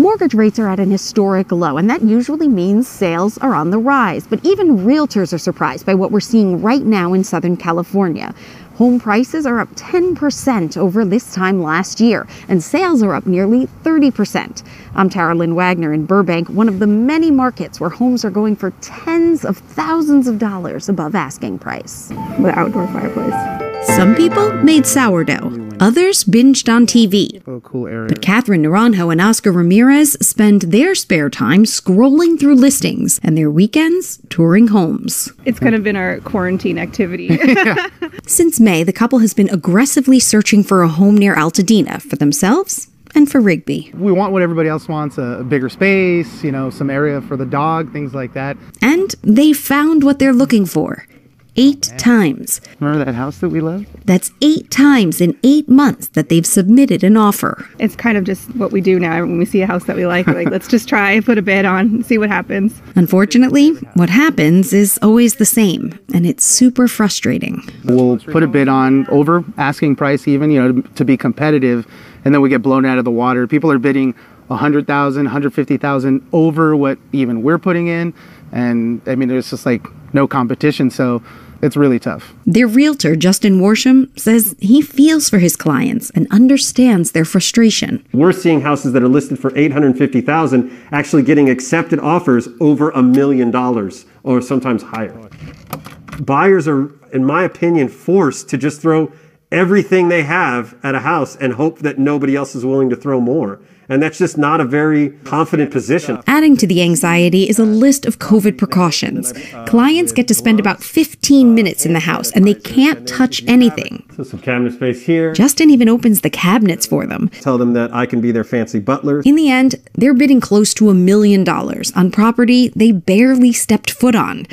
Mortgage rates are at an historic low, and that usually means sales are on the rise. But even realtors are surprised by what we're seeing right now in Southern California. Home prices are up 10% over this time last year, and sales are up nearly 30%. I'm Tara Lynn Wagner in Burbank, one of the many markets where homes are going for tens of thousands of dollars above asking price. The outdoor fireplace. Some people made sourdough, others binged on TV. But Catherine Naranjo and Oscar Ramirez spend their spare time scrolling through listings and their weekends touring homes. It's kind of been our quarantine activity. Since May, the couple has been aggressively searching for a home near Altadena for themselves and for Rigby. We want what everybody else wants a bigger space, you know, some area for the dog, things like that. And they found what they're looking for eight times. Remember that house that we loved? That's eight times in eight months that they've submitted an offer. It's kind of just what we do now when we see a house that we like. like, let's just try, put a bid on, see what happens. Unfortunately, what happens is always the same, and it's super frustrating. We'll put a bid on over asking price, even, you know, to be competitive, and then we get blown out of the water. People are bidding 100,000, 150,000 over what even we're putting in. And I mean, there's just like no competition. So it's really tough. Their realtor, Justin Warsham, says he feels for his clients and understands their frustration. We're seeing houses that are listed for 850,000 actually getting accepted offers over a million dollars or sometimes higher. Buyers are in my opinion forced to just throw everything they have at a house and hope that nobody else is willing to throw more. And that's just not a very confident position. Adding to the anxiety is a list of COVID precautions. Clients get to spend about 15 minutes in the house and they can't touch anything. So some cabinet space here. Justin even opens the cabinets for them. Tell them that I can be their fancy butler. In the end, they're bidding close to a million dollars on property they barely stepped foot on.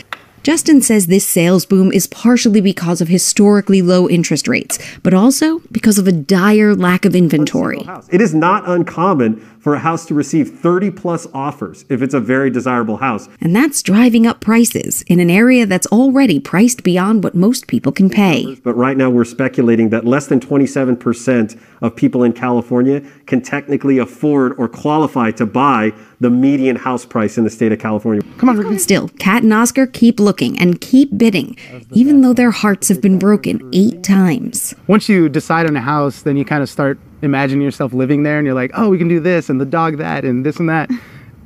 Justin says this sales boom is partially because of historically low interest rates, but also because of a dire lack of inventory. It is not uncommon for a house to receive 30 plus offers if it's a very desirable house. And that's driving up prices in an area that's already priced beyond what most people can pay. But right now we're speculating that less than 27% of people in California can technically afford or qualify to buy the median house price in the state of California. Come on, Ruby. Still, Kat and Oscar keep looking and keep bidding, even though their hearts have been broken eight times. Once you decide on a house, then you kind of start imagining yourself living there and you're like, oh, we can do this and the dog that and this and that.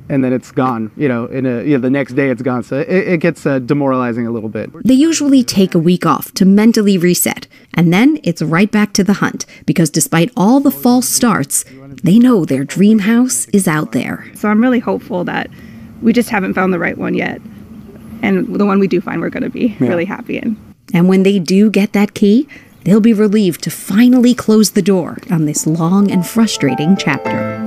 and then it's gone. You know, in a, you know, the next day it's gone. So it, it gets uh, demoralizing a little bit. They usually take a week off to mentally reset, and then it's right back to the hunt, because despite all the false starts, they know their dream house is out there. So I'm really hopeful that we just haven't found the right one yet. And the one we do find, we're going to be yeah. really happy in. And when they do get that key, they'll be relieved to finally close the door on this long and frustrating chapter.